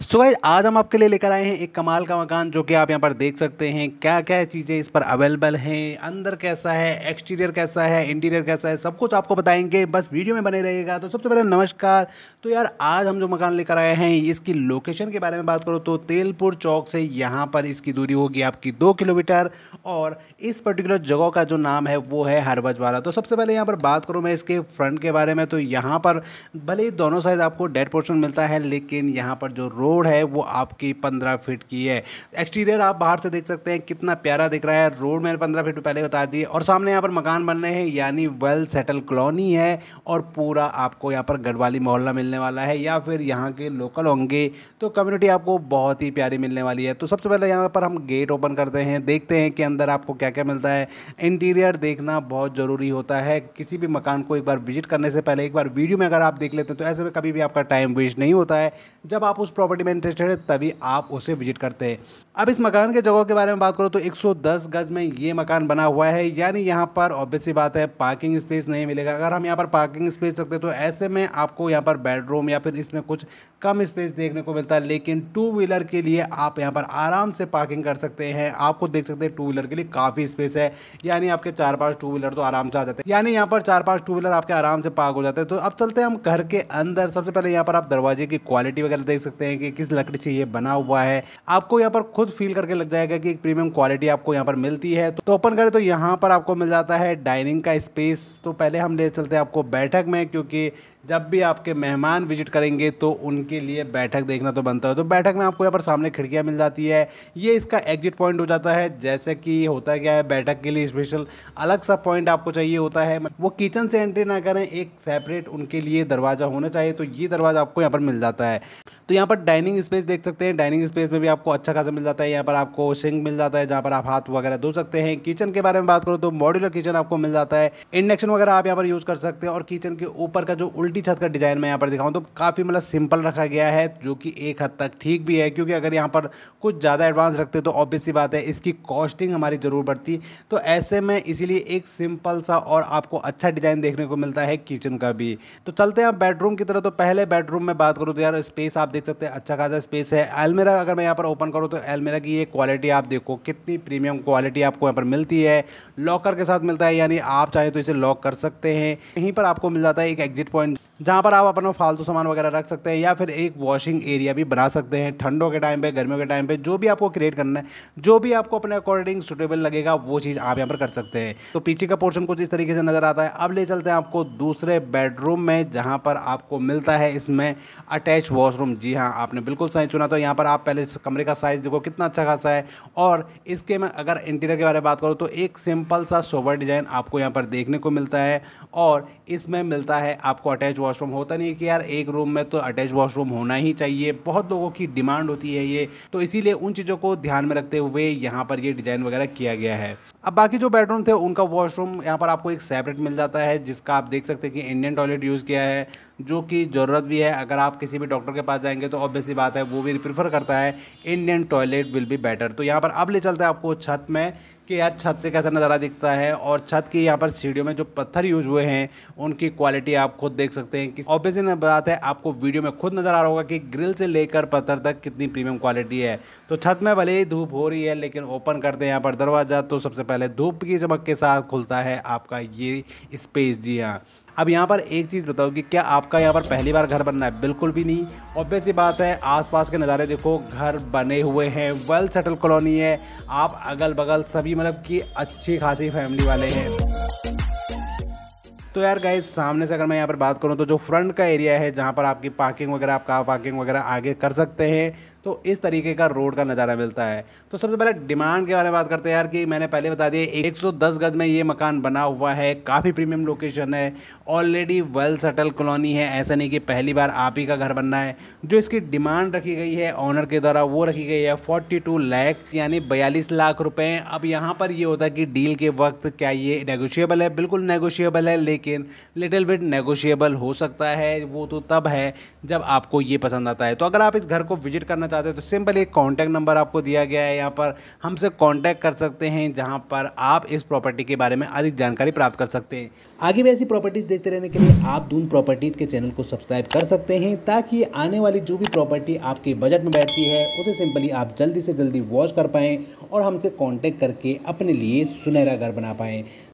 सो so, आज हम आपके लिए लेकर आए हैं एक कमाल का मकान जो कि आप यहाँ पर देख सकते हैं क्या क्या चीज़ें इस पर अवेलेबल हैं अंदर कैसा है एक्सटीरियर कैसा है इंटीरियर कैसा है सब कुछ आपको बताएंगे बस वीडियो में बने रहेगा तो सबसे पहले नमस्कार तो यार आज हम जो मकान लेकर आए हैं इसकी लोकेशन के बारे में बात करो तो तेलपुर चौक से यहाँ पर इसकी दूरी होगी आपकी दो किलोमीटर और इस पर्टिकुलर जगह का जो नाम है वो है हरबज वाला तो सबसे पहले यहाँ पर बात करूँ मैं इसके फ्रंट के बारे में तो यहाँ पर भले ही दोनों साइड आपको डेड पोर्शन मिलता है लेकिन यहाँ पर जो रोड रोड है वो आपकी पंद्रह फीट की है एक्सटीरियर आप बाहर से देख सकते हैं कितना प्यारा दिख रहा है रोड मैंने पंद्रह फीट पहले बता दिए और सामने यहाँ पर मकान बन रहे हैं यानी वेल सेटल कॉलोनी है और पूरा आपको यहाँ पर गढ़वाली मोहल्ला मिलने वाला है या फिर यहाँ के लोकल होंगे तो कम्युनिटी आपको बहुत ही प्यारी मिलने वाली है तो सबसे पहले यहाँ पर हम गेट ओपन करते हैं देखते हैं कि अंदर आपको क्या क्या मिलता है इंटीरियर देखना बहुत ज़रूरी होता है किसी भी मकान को एक बार विजिट करने से पहले एक बार वीडियो में अगर आप देख लेते हैं तो ऐसे में कभी भी आपका टाइम वेस्ट नहीं होता है जब आप उस प्रॉपर्टी प्रॉपर्टी में इंटरेस्टेड है तभी आप उसे विजिट करते हैं अब इस मकान के जगहों के बारे में बात करो तो 110 गज में ये मकान बना हुआ है यानी यहाँ पर ऑब्वियसली बात है पार्किंग स्पेस नहीं मिलेगा अगर हम यहाँ पर पार्किंग स्पेस रखते तो ऐसे में आपको यहाँ पर बेडरूम या फिर इसमें कुछ कम स्पेस देखने को मिलता है लेकिन टू व्हीलर के लिए आप यहाँ पर आराम से पार्किंग कर सकते हैं आपको देख सकते हैं टू व्हीलर के लिए काफ़ी स्पेस है यानी आपके चार पाँच टू व्हीलर तो आराम से आ जाते हैं यानी यहाँ पर चार पाँच टू व्हीलर आपके आराम से पार्क हो जाते हैं तो अब चलते हैं हम घर के अंदर सबसे पहले यहाँ पर आप दरवाजे की क्वालिटी वगैरह देख सकते हैं कि कि किस लकड़ी से ये बना हुआ है आपको यहाँ पर खुद फील करके लग जाएगा कि एक प्रीमियम क्वालिटी आपको यहाँ पर मिलती है तो ओपन करें तो यहाँ पर आपको मिल जाता है डाइनिंग का स्पेस तो पहले हम ले चलते हैं आपको बैठक में क्योंकि जब भी आपके मेहमान विजिट करेंगे तो उनके लिए बैठक देखना तो बनता है तो बैठक में आपको यहाँ पर सामने खिड़कियाँ मिल जाती है ये इसका एग्जिट पॉइंट हो जाता है जैसे कि होता क्या है बैठक के लिए स्पेशल अलग सा पॉइंट आपको चाहिए होता है वो किचन से एंट्री ना करें एक सेपरेट उनके लिए दरवाज़ा होना चाहिए तो ये दरवाज़ा आपको यहाँ पर मिल जाता है तो यहाँ पर डाइनिंग स्पेस देख सकते हैं डाइनिंग स्पेस में भी आपको अच्छा खासा मिल जाता है यहाँ पर आपको सिंक मिल जाता है जहाँ पर आप हाथ वगैरह धो सकते हैं किचन के बारे में बात करो तो मॉड्यूलर किचन आपको मिल जाता है इंडक्शन वगैरह आप यहाँ पर यूज़ कर सकते हैं और किचन के ऊपर का जो उल्टी छोटी छत का डिज़ाइन मैं यहाँ पर दिखाऊँ तो काफ़ी मतलब सिंपल रखा गया है जो कि एक हद तक ठीक भी है क्योंकि अगर यहाँ पर कुछ ज़्यादा एडवांस रखते तो ऑब्वियस सी बात है इसकी कॉस्टिंग हमारी ज़रूर बढ़ती तो ऐसे में इसीलिए एक सिंपल सा और आपको अच्छा डिज़ाइन देखने को मिलता है किचन का भी तो चलते हैं बेडरूम की तरह तो पहले बेडरूम में बात करूँ तो यार स्पेस आप देख सकते हैं अच्छा खासा स्पेस है एलमेरा अगर मैं यहाँ पर ओपन करूँ तो एलमेरा की ये क्वालिटी आप देखो कितनी प्रीमियम क्वालिटी आपको यहाँ पर मिलती है लॉकर के साथ मिलता है यानी आप चाहें तो इसे लॉक कर सकते हैं यहीं पर आपको मिल जाता है एक एग्जिट पॉइंट जहाँ पर आप अपना फालतू सामान वगैरह रख सकते हैं या फिर एक वॉशिंग एरिया भी बना सकते हैं ठंडों के टाइम पे गर्मियों के टाइम पे जो भी आपको क्रिएट करना है जो भी आपको अपने अकॉर्डिंग सुटेबल लगेगा वो चीज़ आप यहाँ पर कर सकते हैं तो पीछे का पोर्शन कुछ इस तरीके से नज़र आता है अब ले चलते हैं आपको दूसरे बेडरूम में जहाँ पर आपको मिलता है इसमें अटैच वॉशरूम जी हाँ आपने बिल्कुल सही चुना तो यहाँ पर आप पहले कमरे का साइज़ देखो कितना अच्छा खासा है और इसके में अगर इंटीरियर के बारे में बात करूँ तो एक सिंपल सा सोवर डिज़ाइन आपको यहाँ पर देखने को मिलता है और इसमें मिलता है आपको अटैच वॉशरूम होता नहीं है कि यार एक रूम में तो अटैच वॉशरूम होना ही चाहिए बहुत लोगों की डिमांड होती है ये तो इसीलिए उन चीज़ों को ध्यान में रखते हुए यहाँ पर ये डिज़ाइन वगैरह किया गया है अब बाकी जो बेडरूम थे उनका वॉशरूम यहाँ पर आपको एक सेपरेट मिल जाता है जिसका आप देख सकते हैं कि इंडियन टॉयलेट यूज़ किया है जो कि ज़रूरत भी है अगर आप किसी भी डॉक्टर के पास जाएंगे तो ऑब्वियसली बात है वो भी प्रीफर करता है Indian toilet will be better तो यहाँ पर अब ले चलते हैं आपको छत में कि यार छत से कैसा नज़ारा दिखता है और छत की यहाँ पर सीढ़ियों में जो पत्थर यूज हुए हैं उनकी क्वालिटी आप खुद देख सकते हैं कि ऑब्वियसली बात है आपको वीडियो में खुद नज़र आ रहा होगा कि ग्रिल से लेकर पत्थर तक कितनी प्रीमियम क्वालिटी है तो छत में भले ही धूप हो रही है लेकिन ओपन करते हैं यहाँ पर दरवाज़ा तो सबसे पहले धूप की चमक के साथ खुलता है आपका ये स्पेस जी हाँ अब यहाँ पर एक चीज़ बताओ कि क्या आपका यहाँ पर पहली बार घर बनना है बिल्कुल भी नहीं ऑब्वियस ही बात है आसपास के नज़ारे देखो घर बने हुए हैं वेल सेटल कॉलोनी है आप अगल बगल सभी मतलब कि अच्छी खासी फैमिली वाले हैं तो यार गाइज सामने से अगर मैं यहाँ पर बात करूँ तो जो फ्रंट का एरिया है जहाँ पर आपकी पार्किंग वगैरह आप कार पार्किंग वगैरह आगे कर सकते हैं तो इस तरीके का रोड का नज़ारा मिलता है तो सबसे पहले डिमांड के बारे में बात करते हैं यार कि मैंने पहले बता दिया 110 गज में ये मकान बना हुआ है काफ़ी प्रीमियम लोकेशन है ऑलरेडी वेल सेटल कॉलोनी है ऐसा नहीं कि पहली बार आप ही का घर बनना है जो इसकी डिमांड रखी गई है ऑनर के द्वारा वो रखी गई है फोर्टी टू यानी बयालीस लाख रुपए अब यहाँ पर ये होता है कि डील के वक्त क्या ये नेगोशिएबल है बिल्कुल नेगोशिएबल है लेकिन लिटिल बिट नेगोशिएबल हो सकता है वो तो तब है जब आपको ये पसंद आता है तो अगर आप इस घर को विजिट करना चाहते चाहते हो तो सिंपल एक कॉन्टैक्ट नंबर आपको दिया गया है यहाँ पर हमसे कॉन्टैक्ट कर सकते हैं जहाँ पर आप इस प्रॉपर्टी के बारे में अधिक जानकारी प्राप्त कर सकते हैं आगे भी ऐसी प्रॉपर्टीज़ देखते रहने के लिए आप दून प्रॉपर्टीज़ के चैनल को सब्सक्राइब कर सकते हैं ताकि आने वाली जो भी प्रॉपर्टी आपके बजट में बैठती है उसे सिंपली आप जल्दी से जल्दी वॉच कर पाएँ और हमसे कॉन्टैक्ट करके अपने लिए सुनहरा घर बना पाएँ